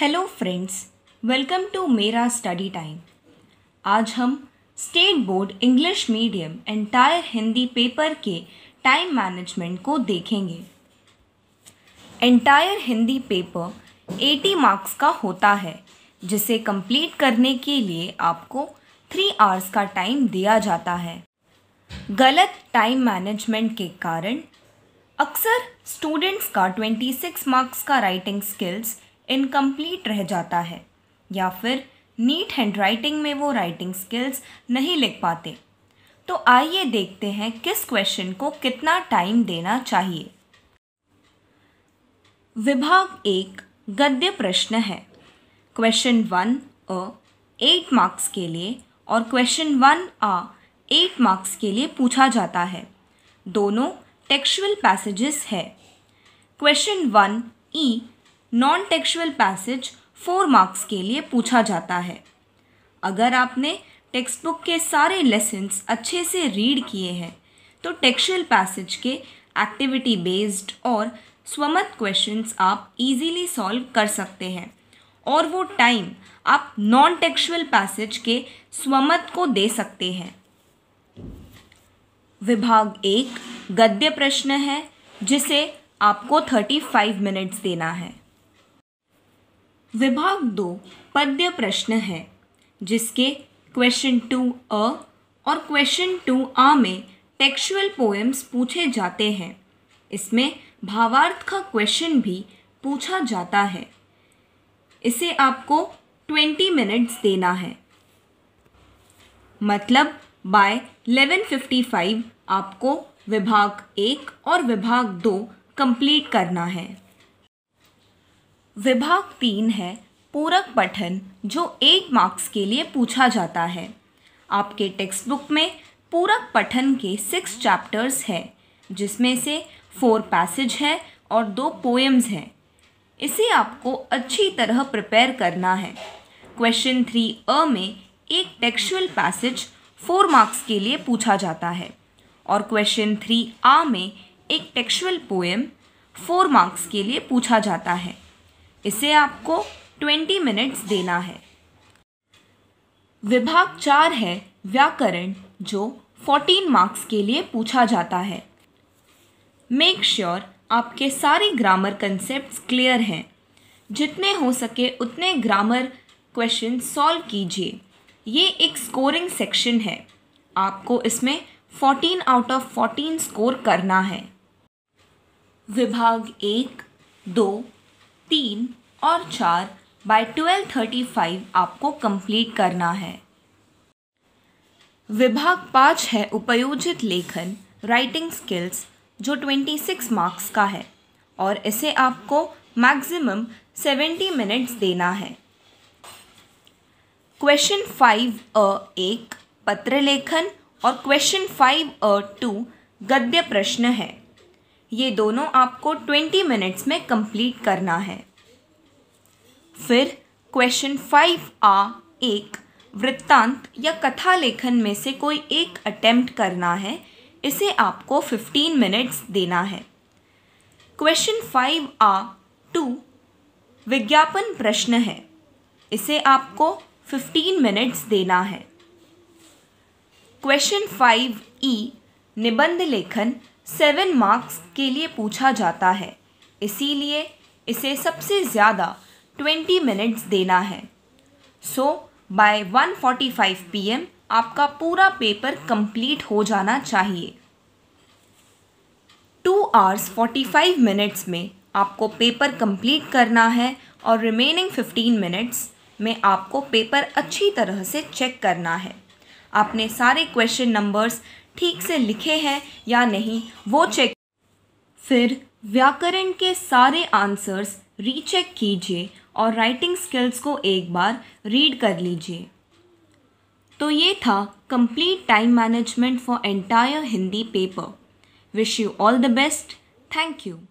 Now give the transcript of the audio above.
hello friends welcome to मेरा study time आज हम state board English medium entire Hindi paper के टाइम मैनेजमेंट को देखेंगे एंटायर हिंदी पेपर 80 मार्क्स का होता है जिसे कंप्लीट करने के लिए आपको थ्री आवर्स का टाइम दिया जाता है गलत टाइम मैनेजमेंट के कारण अक्सर स्टूडेंट्स का 26 मार्क्स का राइटिंग स्किल्स इनकम्प्लीट रह जाता है या फिर नीट हैंड राइटिंग में वो राइटिंग स्किल्स नहीं लिख पाते तो आइए देखते हैं किस क्वेश्चन को कितना टाइम देना चाहिए विभाग एक गद्य प्रश्न है question one A eight marks के लिए और question one A eight marks के लिए पूछा जाता है दोनों टेक्सुअल पैसेजेस है question one E non textual passage four marks के लिए पूछा जाता है अगर आपने टेक्स्ट बुक के सारे लेसन्स अच्छे से रीड किए हैं तो टेक्सुअल पैसेज के एक्टिविटी बेस्ड और स्वमत क्वेश्चंस आप इजीली सॉल्व कर सकते हैं और वो टाइम आप नॉन टेक्सुअल पैसेज के स्वमत को दे सकते हैं विभाग एक गद्य प्रश्न है जिसे आपको थर्टी फाइव मिनट्स देना है विभाग दो पद्य प्रश्न है जिसके क्वेश्चन टू अ और क्वेश्चन टू आ में टेक्सुअल पोएम्स पूछे जाते हैं इसमें भावार्थ का क्वेश्चन भी पूछा जाता है इसे आपको ट्वेंटी मिनट्स देना है मतलब बाय फिफ्टी फाइव आपको विभाग एक और विभाग दो कंप्लीट करना है विभाग तीन है पूरक पठन जो एक मार्क्स के लिए पूछा जाता है आपके टेक्स्ट बुक में पूरक पठन के सिक्स चैप्टर्स हैं जिसमें से फोर पैसेज है और दो पोएम्स हैं इसे आपको अच्छी तरह प्रिपेयर करना है क्वेश्चन थ्री अ में एक टेक्सुअल पैसेज फोर मार्क्स के लिए पूछा जाता है और क्वेश्चन थ्री आ में एक टेक्सुअल पोएम फोर मार्क्स के लिए पूछा जाता है इसे आपको ट्वेंटी मिनट्स देना है विभाग चार है व्याकरण जो फोर्टीन मार्क्स के लिए पूछा जाता है मेक श्योर sure आपके सारे ग्रामर कंसेप्ट क्लियर हैं जितने हो सके उतने ग्रामर क्वेश्चन सॉल्व कीजिए ये एक स्कोरिंग सेक्शन है आपको इसमें 14 आउट ऑफ 14 स्कोर करना है विभाग एक दो तीन और चार बाय ट्वेल्व थर्टी फाइव आपको कंप्लीट करना है विभाग पाँच है उपयोजित लेखन राइटिंग स्किल्स जो ट्वेंटी सिक्स मार्क्स का है और इसे आपको मैक्सिमम सेवेंटी मिनट्स देना है क्वेश्चन फाइव अ एक पत्र लेखन और क्वेश्चन फाइव अ टू गद्य प्रश्न है ये दोनों आपको ट्वेंटी मिनट्स में कंप्लीट करना है फिर क्वेश्चन फाइव आ एक वृत्तांत या कथा लेखन में से कोई एक अटेम्प्ट करना है इसे आपको फिफ्टीन मिनट्स देना है क्वेश्चन फाइव आ टू विज्ञापन प्रश्न है इसे आपको फिफ्टीन मिनट्स देना है क्वेश्चन फाइव ई निबंध लेखन सेवन मार्क्स के लिए पूछा जाता है इसीलिए इसे सबसे ज़्यादा ट्वेंटी मिनट्स देना है so by one forty M आपका पूरा पेपर कंप्लीट हो जाना चाहिए two hours forty five minutes में आपको पेपर कंप्लीट करना है और रिमेनिंग फिफ्टीन मिनट्स में आपको पेपर अच्छी तरह से चेक करना है आपने सारे क्वेश्चन नंबर्स ठीक से लिखे हैं या नहीं वो चेक फिर व्याकरण के सारे आंसर्स रीचेक कीजिए और राइटिंग स्किल्स को एक बार रीड कर लीजिए तो ये था complete time management for entire Hindi paper wish you all the best thank you